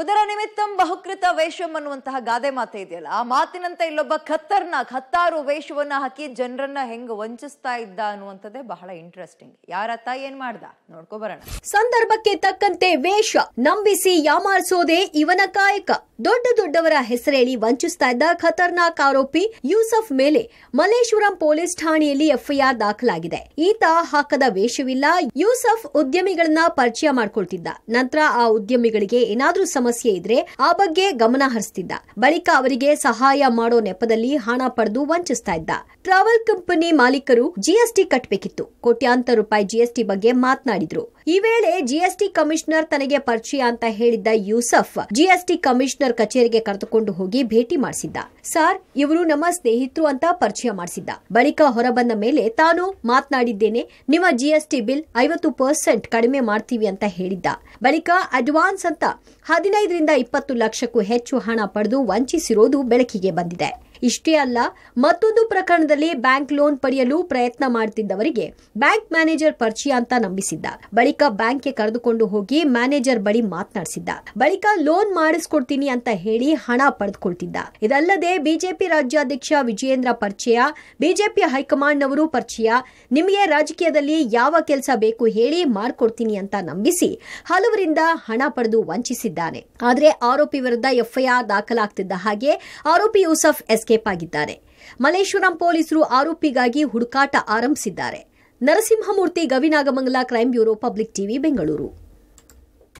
ಉದರ ನಿಮಿತ್ತಂ ಬಹುಕೃತ ವೇಷಂ ಅನ್ನುವಂತಹ ಗಾದೆ ಮಾತೆ ಇದೆಯಲ್ಲ ಆ ಮಾತಿನಂತೆ ಇಲ್ಲೊಬ್ಬ ಖತ್ತರ್ನ ಖತ್ತಾರು ವೇಷವನ್ನ ಹಾಕಿ ಜನರನ್ನ ಹೆಂಗ್ ವಂಚಿಸ್ತಾ ಇದ್ದ ಅನ್ನುವಂಥದ್ದೇ ಬಹಳ ಇಂಟ್ರೆಸ್ಟಿಂಗ್ ಯಾರತ್ತ ಏನ್ ಮಾಡ್ದ ನೋಡ್ಕೊ ಬರೋಣ ಸಂದರ್ಭಕ್ಕೆ ತಕ್ಕಂತೆ ವೇಷ ನಂಬಿಸಿ ಯಾಮಾರಿಸೋದೇ ಇವನ ಕಾಯಕ ದೊಡ್ಡ ದೊಡ್ಡವರ ಹೆಸರೇಳಿ ವಂಚಿಸ್ತಾ ಇದ್ದ ಖತರ್ನಾಕ್ ಆರೋಪಿ ಯೂಸಫ್ ಮೇಲೆ ಮಲ್ಲೇಶ್ವರಂ ಪೊಲೀಸ್ ಠಾಣೆಯಲ್ಲಿ ಎಫ್ಐಆರ್ ದಾಖಲಾಗಿದೆ ಈತ ಹಾಕದ ವೇಷವಿಲ್ಲ ಯೂಸಫ್ ಉದ್ಯಮಿಗಳನ್ನ ಪರಿಚಯ ಮಾಡಿಕೊಳ್ತಿದ್ದ ನಂತರ ಆ ಉದ್ಯಮಿಗಳಿಗೆ ಏನಾದ್ರೂ ಸಮಸ್ಯೆ ಇದ್ರೆ ಆ ಬಗ್ಗೆ ಗಮನ ಹರಿಸ್ತಿದ್ದ ಬಳಿಕ ಅವರಿಗೆ ಸಹಾಯ ಮಾಡೋ ನೆಪದಲ್ಲಿ ಹಣ ಪಡೆದು ವಂಚಿಸ್ತಾ ಇದ್ದ ಟ್ರಾವೆಲ್ ಕಂಪನಿ ಮಾಲೀಕರು ಜಿಎಸ್ಟಿ ಕಟ್ಟಬೇಕಿತ್ತು ಕೋಟ್ಯಾಂತರ ರೂಪಾಯಿ ಜಿಎಸ್ಟಿ ಬಗ್ಗೆ ಮಾತನಾಡಿದ್ರು ಈ ವೇಳೆ ಜಿಎಸ್ಟಿ ಕಮಿಷನರ್ ತನಗೆ ಪರಿಚಯ ಅಂತ ಹೇಳಿದ್ದ ಯೂಸಫ್ ಜಿಎಸ್ಟಿ ಕಮಿಷನರ್ ಕಚೇರಿಗೆ ಕರೆದುಕೊಂಡು ಹೋಗಿ ಭೇಟಿ ಮಾಡಿಸಿದ್ದ ಸಾರ್ ಇವರು ನಮ್ಮ ಸ್ನೇಹಿತರು ಅಂತ ಪರಿಚಯ ಮಾಡಿಸಿದ್ದ ಬಳಿಕ ಹೊರಬಂದ ಮೇಲೆ ತಾನು ಮಾತನಾಡಿದ್ದೇನೆ ನಿಮ್ಮ ಜಿಎಸ್ಟಿ ಬಿಲ್ ಐವತ್ತು ಪರ್ಸೆಂಟ್ ಕಡಿಮೆ ಮಾಡ್ತೀವಿ ಅಂತ ಹೇಳಿದ್ದ ಬಳಿಕ ಅಡ್ವಾನ್ಸ್ ಅಂತ ಹದಿನೈದರಿಂದ ಇಪ್ಪತ್ತು ಲಕ್ಷಕ್ಕೂ ಹೆಚ್ಚು ಹಣ ಪಡೆದು ವಂಚಿಸಿರೋದು ಬೆಳಕಿಗೆ ಬಂದಿದೆ ಇಷ್ಟೇ ಅಲ್ಲ ಮತ್ತೊಂದು ಪ್ರಕರಣದಲ್ಲಿ ಬ್ಯಾಂಕ್ ಲೋನ್ ಪಡೆಯಲು ಪ್ರಯತ್ನ ಮಾಡುತ್ತಿದ್ದವರಿಗೆ ಬ್ಯಾಂಕ್ ಮ್ಯಾನೇಜರ್ ಪರಿಚಯ ಅಂತ ನಂಬಿಸಿದ್ದ ಬಳಿಕ ಬ್ಯಾಂಕ್ಗೆ ಕರೆದುಕೊಂಡು ಹೋಗಿ ಮ್ಯಾನೇಜರ್ ಬಳಿ ಮಾತನಾಡಿಸಿದ್ದ ಬಳಿಕ ಲೋನ್ ಮಾಡಿಸ್ಕೊಡ್ತೀನಿ ಅಂತ ಹೇಳಿ ಹಣ ಪಡೆದುಕೊಳ್ತಿದ್ದ ಇದಲ್ಲದೆ ಬಿಜೆಪಿ ರಾಜ್ಯಾಧ್ಯಕ್ಷ ವಿಜಯೇಂದ್ರ ಪರಿಚಯ ಬಿಜೆಪಿ ಹೈಕಮಾಂಡ್ ನವರು ಪರಿಚಯ ನಿಮಗೆ ರಾಜಕೀಯದಲ್ಲಿ ಯಾವ ಕೆಲಸ ಬೇಕು ಹೇಳಿ ಮಾಡ್ಕೊಡ್ತೀನಿ ಅಂತ ನಂಬಿಸಿ ಹಲವರಿಂದ ಹಣ ಪಡೆದು ವಂಚಿಸಿದ್ದಾನೆ ಆದರೆ ಆರೋಪಿ ವಿರುದ್ಧ ಎಫ್ಐಆರ್ ದಾಖಲಾಗ್ತಿದ್ದ ಹಾಗೆ ಆರೋಪಿ ಯೂಸಫ್ ಎಸ್ಕೇಪ್ ಆಗಿದ್ದಾರೆ ಮಲೇಶ್ವರಂ ಪೊಲೀಸರು ಆರೋಪಿಗಾಗಿ ಹುಡುಕಾಟ ಆರಂಭಿಸಿದ್ದಾರೆ Narasimhamurthy Gavinagamangala crime bureau public TV Bengaluru